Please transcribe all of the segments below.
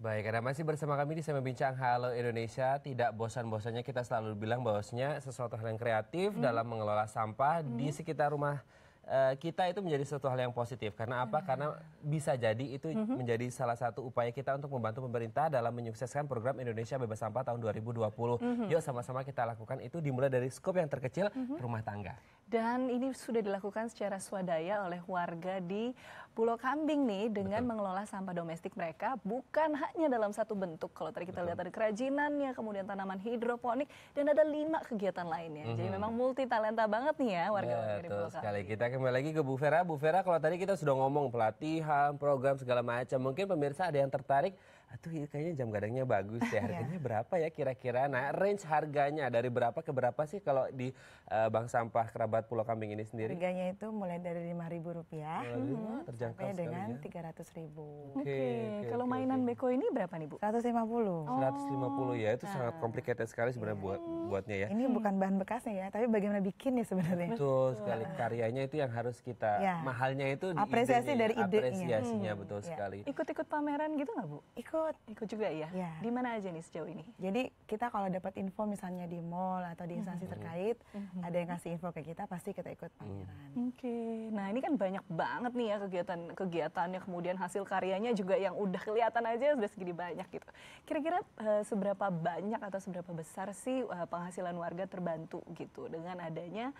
Baik, Anda masih bersama kami di Sama Membincang Halo Indonesia. Tidak bosan-bosannya kita selalu bilang bahwasanya sesuatu hal yang kreatif hmm. dalam mengelola sampah hmm. di sekitar rumah eh, kita itu menjadi suatu hal yang positif. Karena apa? Hmm. Karena bisa jadi itu hmm. menjadi salah satu upaya kita untuk membantu pemerintah dalam menyukseskan program Indonesia Bebas Sampah tahun 2020. Hmm. Yuk sama-sama kita lakukan itu dimulai dari skop yang terkecil hmm. rumah tangga. Dan ini sudah dilakukan secara swadaya oleh warga di Pulau Kambing nih dengan Betul. mengelola sampah domestik mereka bukan hanya dalam satu bentuk. Kalau tadi kita Betul. lihat ada kerajinannya, kemudian tanaman hidroponik dan ada lima kegiatan lainnya. Mm -hmm. Jadi mhm. memang multi talenta banget nih ya warga-warga ya, di Pulau Kambing. Sekali kita kembali lagi ke Bu Vera. Bu Vera kalau tadi kita sudah ngomong pelatihan, program segala macam. Mungkin pemirsa ada yang tertarik aduh iya, kayaknya jam gadangnya bagus ya harganya berapa ya kira-kira nah range harganya dari berapa ke berapa sih kalau di uh, bank sampah kerabat buat pulau kambing ini sendiri? Harganya itu mulai dari lima ribu rupiah hmm. terjangkau sampai dengan tiga ratus ribu. Oke, kalau okay, mainan okay. beko ini berapa nih bu? Seratus lima puluh. Oh. Seratus lima puluh ya, itu nah. sangat complicated sekali sebenarnya yeah. buat buatnya ya. Ini bukan bahan bekasnya ya, tapi bagaimana bikin ya sebenarnya. Betul sekali, karyanya itu yang harus kita yeah. mahalnya itu di apresiasi idenya, dari ide apresiasinya hmm. betul yeah. sekali. Ikut-ikut pameran gitu nggak bu? Ikut. Ikut juga ya. Yeah. Di mana aja nih sejauh ini? Jadi kita kalau dapat info misalnya di mall atau di instansi hmm terkait hmm ada yang ngasih info ke kita pasti kita ikut mm. pameran. Oke. Okay. Nah, ini kan banyak banget nih ya kegiatan-kegiatannya kemudian hasil karyanya juga yang udah kelihatan aja sudah segini banyak gitu. Kira-kira uh, seberapa banyak atau seberapa besar sih uh, penghasilan warga terbantu gitu dengan adanya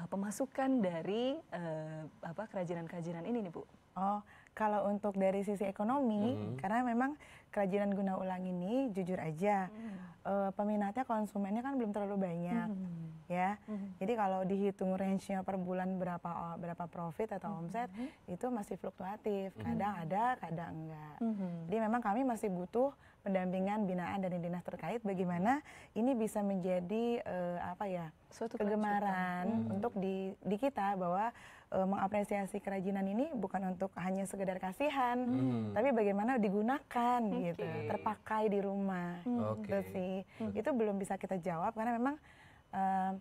uh, pemasukan dari uh, apa kerajinan-kerajinan ini nih, Bu? Oh, kalau untuk dari sisi ekonomi, mm -hmm. karena memang kerajinan guna ulang ini jujur aja mm -hmm uh, peminatnya konsumennya kan belum terlalu banyak mm-hmm. ya. Mm-hmm. Jadi kalau dihitung range-nya per bulan berapa eh, berapa profit atau mm-hmm. omset itu masih fluktuatif. Mm-hmm. Kadang mm-hmm. ada, kadang enggak. Mm-hmm. Jadi memang kami masih butuh pendampingan binaan dari dinas terkait bagaimana ini bisa menjadi uh, apa ya suatu kegemaran hmm. untuk di di kita bahwa uh, mengapresiasi kerajinan ini bukan untuk hanya sekedar kasihan hmm. tapi bagaimana digunakan okay. gitu terpakai di rumah hmm. okay. gitu sih hmm. itu belum bisa kita jawab karena memang uh,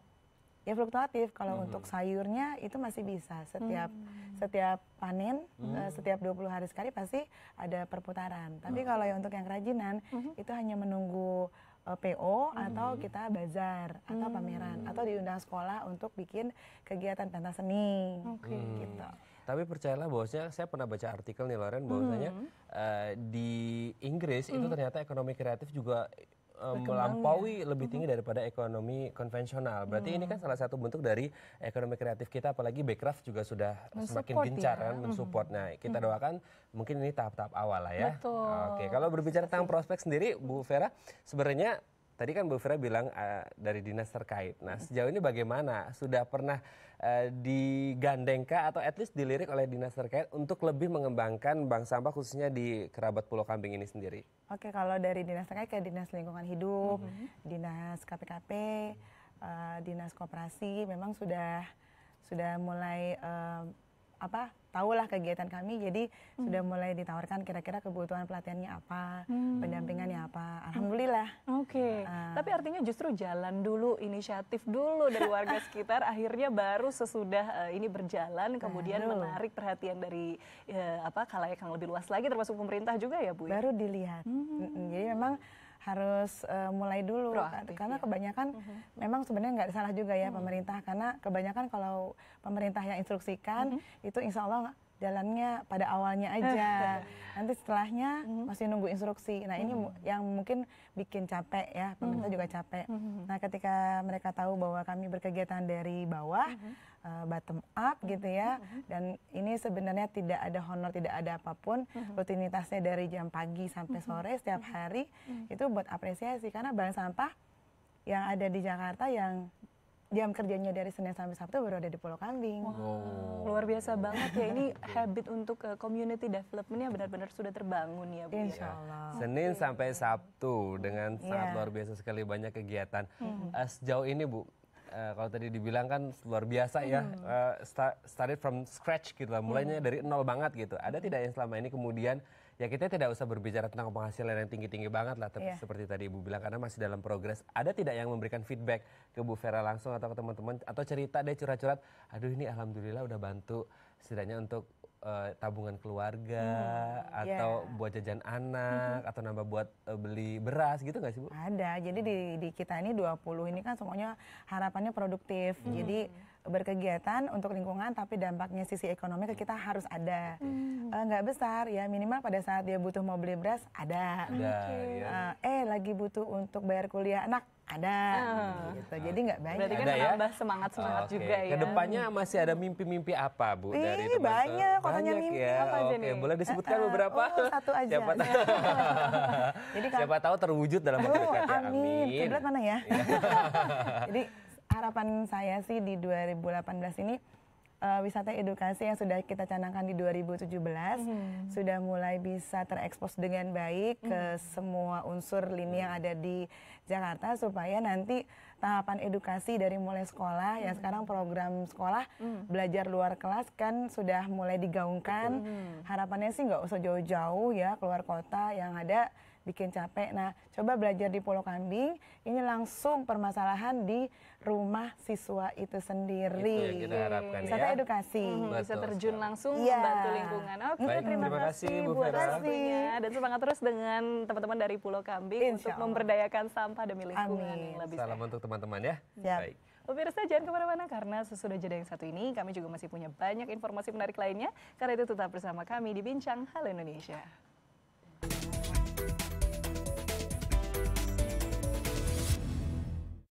ya fluktuatif kalau hmm. untuk sayurnya itu masih bisa setiap hmm. setiap panen hmm. Eh, setiap 20 hari sekali pasti ada perputaran tapi hmm. kalau ya untuk yang kerajinan hmm. itu hanya menunggu eh, PO PO hmm. atau kita bazar atau hmm. pameran atau diundang sekolah untuk bikin kegiatan pentas seni okay. hmm. gitu tapi percayalah bahwasanya saya pernah baca artikel nih Loren bahwasanya hmm. uh, di Inggris hmm. itu ternyata ekonomi kreatif juga um, melampaui ya. lebih tinggi daripada ekonomi konvensional. Berarti hmm. ini kan salah satu bentuk dari ekonomi kreatif kita apalagi Backcraft juga sudah semakin gencar ya. kan mensupport. Nah, kita doakan mungkin ini tahap-tahap awal lah ya. Betul. Oke, kalau berbicara tentang prospek sendiri Bu Vera sebenarnya Tadi kan Bu Fira bilang uh, dari dinas terkait. Nah, sejauh ini bagaimana? Sudah pernah uh, eh, digandengka atau at least dilirik oleh dinas terkait untuk lebih mengembangkan bank sampah khususnya di kerabat Pulau Kambing ini sendiri? Oke, kalau dari dinas terkait kayak dinas lingkungan hidup, mm -hmm. dinas KPKP, uh, eh, dinas Kooperasi, memang sudah sudah mulai uh, apa tahulah kegiatan kami jadi hmm. sudah mulai ditawarkan kira-kira kebutuhan pelatihannya apa hmm. pendampingannya apa alhamdulillah oke okay. uh, tapi artinya justru jalan dulu inisiatif dulu dari warga sekitar akhirnya baru sesudah uh, ini berjalan kemudian menarik perhatian dari uh, apa kalayak yang lebih luas lagi termasuk pemerintah juga ya bu ya? baru dilihat hmm. jadi memang harus uh, mulai dulu kan. Proaktif, karena ya. kebanyakan uh mhm. -huh. memang sebenarnya nggak salah juga ya uh mhm. -huh. pemerintah karena kebanyakan kalau pemerintah yang instruksikan uh mhm. -huh. itu insya Allah jalannya pada awalnya eh. aja. Nanti setelahnya mm-hmm. masih nunggu instruksi. Nah, ini mm-hmm. yang mungkin bikin capek ya, pemerintah mm-hmm. juga capek. Mm-hmm. Nah, ketika mereka tahu bahwa kami berkegiatan dari bawah mm-hmm. bottom up mhm. gitu ya. Mm-hmm. Dan ini sebenarnya tidak ada honor, tidak ada apapun. Mm-hmm. Rutinitasnya dari jam pagi sampai mhm. sore mm-hmm. setiap hari mm-hmm. itu buat apresiasi karena bank sampah yang ada di Jakarta yang jam kerjanya dari Senin sampai Sabtu baru ada di Pulau Kambing. Wow, oh. luar biasa banget ya ini habit untuk uh, community developmentnya benar-benar sudah terbangun ya Bu. Ya? Insya Allah. Senin okay. sampai Sabtu dengan sangat yeah. luar biasa sekali banyak kegiatan. Hmm. Eh, sejauh ini Bu, Eh, kalau tadi dibilang kan luar biasa ya hmm. uh, eh, start, started from scratch gitu lah mulainya hmm. dari nol banget gitu ada hmm. tidak yang selama ini kemudian ya kita tidak usah berbicara tentang penghasilan yang tinggi-tinggi banget lah tapi iya. yeah. seperti tadi Ibu bilang karena masih dalam progres ada tidak yang memberikan feedback ke Bu Vera langsung atau ke teman-teman atau cerita deh curhat-curhat aduh ini alhamdulillah udah bantu setidaknya untuk uh, tabungan keluarga hmm, iya. atau yeah. buat jajan anak hmm. atau nambah buat uh, beli beras gitu nggak sih Bu? Ada. Jadi di di kita ini 20 ini kan semuanya harapannya produktif. Hmm. Jadi berkegiatan untuk lingkungan tapi dampaknya sisi ekonomi ke kita harus ada eh, nggak hmm. uh, besar ya minimal pada saat dia butuh mau beli beras ada, ada okay. uh, iya. eh lagi butuh untuk bayar kuliah anak ada uh, gitu. Jadi nggak banyak. Berarti kan ada ya? menambah ya? semangat semangat okay. juga ya. Kedepannya masih ada mimpi-mimpi apa bu Ih, dari teman banyak, banyak mimpi ya. apa aja okay. nih? Boleh disebutkan uh, uh, beberapa? Oh, satu aja. Siapa tahu, Jadi kalau, siapa tahu terwujud dalam waktu dekat Oh, ya. Amin. Kiblat mana ya? Jadi harapan saya sih di 2018 ini uh, wisata edukasi yang sudah kita canangkan di 2017 mm-hmm. sudah mulai bisa terekspos dengan baik mm ke hmm. semua unsur lini yang ada di Jakarta supaya nanti tahapan edukasi dari mulai sekolah mm ya hmm. sekarang program sekolah mm belajar luar kelas kan sudah mulai digaungkan mm harapannya sih nggak usah jauh-jauh ya keluar kota yang ada bikin capek. Nah, coba belajar di Pulau Kambing, ini langsung permasalahan di rumah siswa itu sendiri. Itu yang kita harapkan Wisata ya. edukasi. Hmm, bisa terjun langsung ya. membantu lingkungan. Oke, okay, terima, terima kasih Bu Vera. Dan semangat terus dengan teman-teman dari Pulau Kambing Insya untuk Allah. memberdayakan sampah demi lingkungan Amin. yang lebih Salam sehat. untuk teman-teman ya. ya. Baik. Pemirsa jangan kemana-mana karena sesudah jeda yang satu ini kami juga masih punya banyak informasi menarik lainnya. Karena itu tetap bersama kami di Bincang Halo Indonesia.